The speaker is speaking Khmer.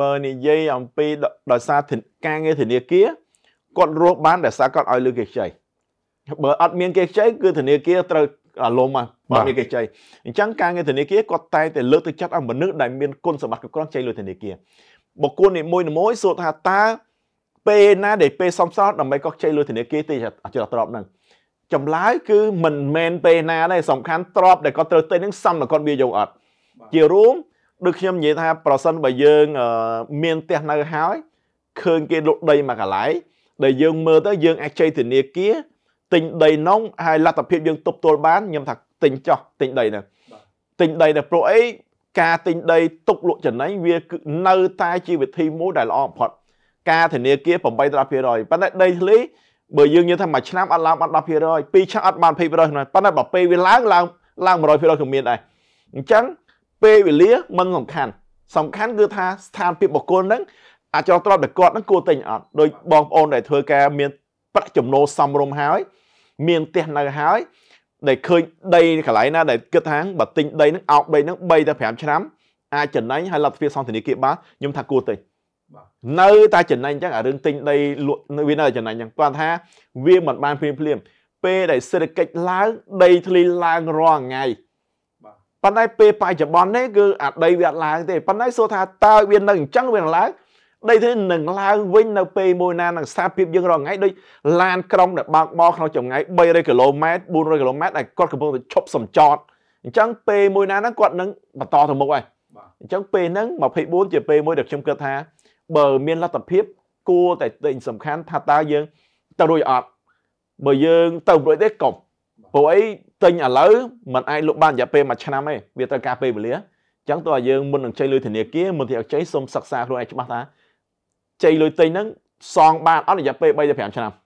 បើនិយាយអំពីដោយសារការងារធនាគារគាត់រស់បានដោយសារគាត់ឲ្យលើគេខ្ចីបើអត់មានគេខ្ចីគឺធនាគារត្រូវអាលុំមកបើមានគេខ្ចីអញ្ចឹងការងារធនាគារគាត់តែតែលើកទឹកចិត្តឲ្យមនុស្សដែលមានគុណសម្បត្តិគ្រប់គ្រាន់ខ្ចីលើធនាគារបុគ្គលនីមួយៗសួរថាតើពេលណាដែលពេលសំសល់ដើម្បីគាត់ខ្ចីលើធនាគារទេអចលទ្របហ្នឹងចម្លើយគឺមិនមែនពេលណាទេសំខាន់ទ្របដែលគាត់ត្រូវទិញហ្នឹងសំដល់គាត់វាយកអត់ជារួមដូចខ្ញុំនិយាយថាប្រសិនបើយើងមានផ្ទះនៅហើយឃើញគេលុបដីមកកន្លែងដែលយើងមើលទៅយើងអាចចៃធនាគារទិញដីនោះហើយលទ្ធភាពយើងទប់ទល់បានខ្ញុំថាទិញចោះទិញដីនោះទិញដីតែព្រោះអីការទិញដីទុកលក់ចំណេញវានៅតែជាវិធីមួយដែលល្អបំផុត ការធនាគារ8-10%ប៉ុន្តែដីធ្លីបើយើងនិយាយថាមួយឆ្នាំអត់ឡើងបាន10% 2ឆ្នាំអត់បាន20%ប៉ុន្តែបើពេលវាឡើងឡើងឡើង100%ក៏មានដែរអញ្ចឹងពេលវេលាមិនសំខាន់ សំខាន់គឺ ថាស្ថានភាពបុគ្គលហ្នឹងអាចរទ្របតែគាត់ហ្នឹងគួរតែអត់ដោយបងប្អូនដែលធ្វើការមានប្រាក់ចំណូលសមរម្យហើយ មានផ្ទះនៅហើយ ដែលឃើញដីកន្លែងណាដែលគិតថាបើទិញដីហ្នឹងអោបដីហ្នឹង3ទៅ5ឆ្នាំអាចចំណាញ់ហើយលទ្ធភាពសន្តិនិកបានខ្ញុំថាគួរទិញនៅតែចំណាញ់អញ្ចឹងអារឿងទិញដីលក់វានៅចំណាញ់អញ្ចឹងគាត់ថាវាមិនបានព្រៀមព្រៀមពេលដែលសេដ្ឋកិច្ចឡើងដីធ្លីឡើងរាល់ថ្ងៃប៉ុន្តែពេលបច្ចុប្បន្ននេះគឺអាដីវាអត់ឡើងទេប៉ុន្តែសួរថាតើវានៅអញ្ចឹងវាឡើងដីទេនឹងឡើងវិញនៅពេលមួយណានឹងស្ថាភាពយើងរងថ្ងៃដូចឡានក្រុងដែលបើកបោក្នុងចម្ងាយ300គីឡូម៉ែត្រ400គីឡូម៉ែត្រដែលគាត់កំពុងតែឈប់សម្ចតអញ្ចឹងពេលមួយណាហ្នឹងគាត់នឹងបន្តទៅមុខហើយអញ្ចឹងពេលហ្នឹង24ជាពេលមួយដែលខ្ញុំគិតថា បើមានលទ្ធភាព គួរតែតែសំខាន់ថាតើយើងទៅរួចអត់បើយើង ទៅរួចទេក៏ពួកអីទិញឥឡូវมันអាចលុបបានរយៈពេលមួយឆ្នាំទេវាត្រូវការពេលវេលាអញ្ចឹងទោះឲ្យយើងមុននឹងចៃលុយធនាគារមុនទីអចៃសូមសិក្សាខ្លួនឯងច្បាស់ថាចៃលុយទិញហ្នឹងសងបានអត់រយៈពេល3ទៅ5ឆ្នាំ